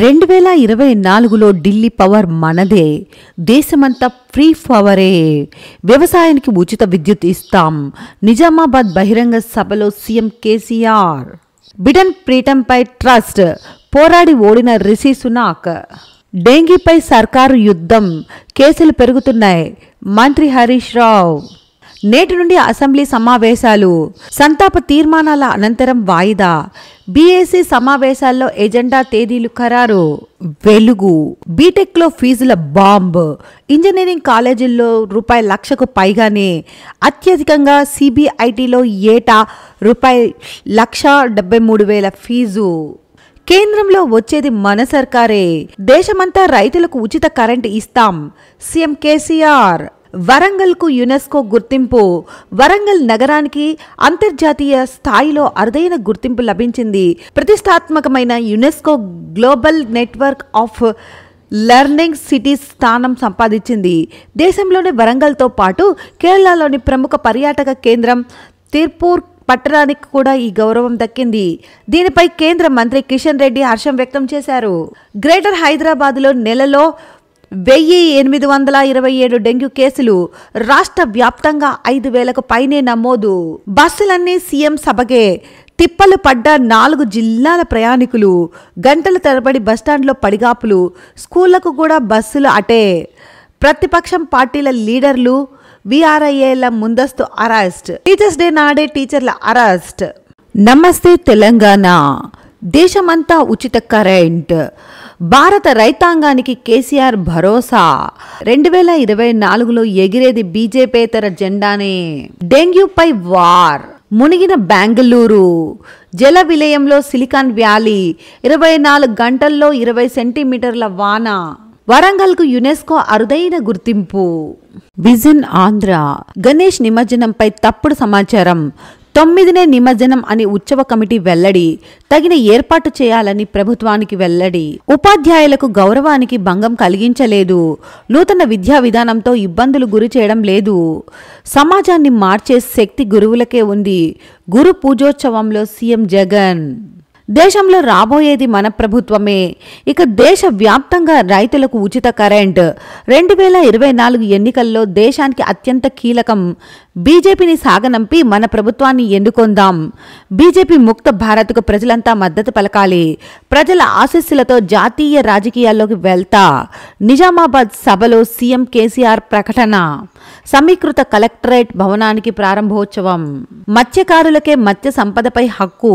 రెండు వేల ఇరవై నాలుగులో ఢిల్లీ పవర్ మనదే దేశమంతా ఫ్రీ పవరే వ్యవసాయానికి ఉచిత విద్యుత్ ఇస్తాం నిజామాబాద్ బహిరంగ సభలో సీఎం కేసీఆర్ బిడన్ ప్రీటంపై ట్రస్ట్ పోరాడి ఓడిన రిషి సునాక్ డెంగీపై సర్కారు యుద్ధం కేసులు పెరుగుతున్నాయి మంత్రి హరీష్ రావు నేటి నుండి అసెంబ్లీ సమావేశాలు సంతాప తీర్మానాల అనంతరం వాయిదా బీఏసీ సమావేశాల్లో ఎజెండా తేదీలు ఖరారు వెలుగు బీటెక్లో ఫీజుల బాంబ్ ఇంజనీరింగ్ కాలేజీల్లో రూపాయి లక్షకు పైగానే అత్యధికంగా సిబిఐటిలో ఏటా రూపాయి లక్ష డెబ్బై మూడు వేల ఫీజు కేంద్రంలో వచ్చేది మన సర్కారే దేశమంతా రైతులకు ఉచిత కరెంటు ఇస్తాం సీఎం కేసీఆర్ వరంగల్కు యునెస్కో గుర్తింపు వరంగల్ నగరానికి అంతర్జాతీయ స్థాయిలో అరుదైన గుర్తింపు లభించింది ప్రతిష్టాత్మకమైన UNESCO global network of learning city స్థానం సంపాదించింది దేశంలోని వరంగల్తో పాటు కేరళలోని ప్రముఖ పర్యాటక కేంద్రం తిర్పూర్ పట్టణానికి కూడా ఈ గౌరవం దక్కింది దీనిపై కేంద్ర మంత్రి కిషన్ రెడ్డి హర్షం వ్యక్తం చేశారు గ్రేటర్ హైదరాబాద్లో నెలలో వెయ్యి ఎనిమిది వందల ఇరవై ఏడు డెంగ్యూ కేసులు రాష్ట్ర వ్యాప్తంగా ఐదు వేలకు పైనే నమోదు బస్సులన్నీ సీఎం సభకే తిప్పలు పడ్డ నాలుగు జిల్లాల ప్రయాణికులు గంటల తరబడి బస్టాండ్లో పడిగాపులు స్కూళ్లకు కూడా బస్సులు అటే ప్రతిపక్షం పార్టీల లీడర్లు విఆర్ఐఏల ముందస్తు అరెస్ట్ టీచర్స్ డే నాడే టీచర్ల అరెస్ట్ నమస్తే తెలంగాణ దేశమంతా ఉచిత కరెంట్ భారత రైతాంగానికి కేసీఆర్ భరోసా రెండు వేల ఇరవై నాలుగులో ఎగిరేది బీజేపీతర జెండానే డెంగ్యూపై వార్ మునిగిన బెంగళూరు జల విలయంలో సిలికాన్ వ్యాలీ ఇరవై నాలుగు గంటల్లో ఇరవై సెంటీమీటర్ల వాన వరంగల్కు యునెస్కో అరుదైన గుర్తింపు విజన్ ఆంధ్ర గణేష్ నిమజ్జనంపై తప్పుడు సమాచారం తొమ్మిదినే నిమజ్జనం అని ఉత్సవ కమిటీ వెల్లడి తగిన ఏర్పాటు చేయాలని ప్రభుత్వానికి వెల్లడి ఉపాధ్యాయులకు గౌరవానికి భంగం కలిగించలేదు నూతన విద్యా విధానంతో ఇబ్బందులు గురి చేయడం లేదు సమాజాన్ని మార్చే శక్తి గురువులకే ఉంది గురు పూజోత్సవంలో సీఎం జగన్ దేశంలో రాబోయేది మన ప్రభుత్వమే ఇక దేశ వ్యాప్తంగా రైతులకు ఉచిత కరెంట్ రెండు వేల ఇరవై నాలుగు ఎన్నికల్లో దేశానికి అత్యంత కీలకం బీజేపీని సాగనంపి మన ప్రభుత్వాన్ని ఎన్నుకొందాం బీజేపీ ముక్త భారత్కు ప్రజలంతా మద్దతు పలకాలి ప్రజల ఆశస్సులతో జాతీయ రాజకీయాల్లోకి వెళ్తా నిజామాబాద్ సభలో సీఎం కేసీఆర్ ప్రకటన సమీకృత కలెక్టరేట్ భవనానికి ప్రారంభోత్సవం మత్స్యకారులకే మత్స్య సంపదపై హక్కు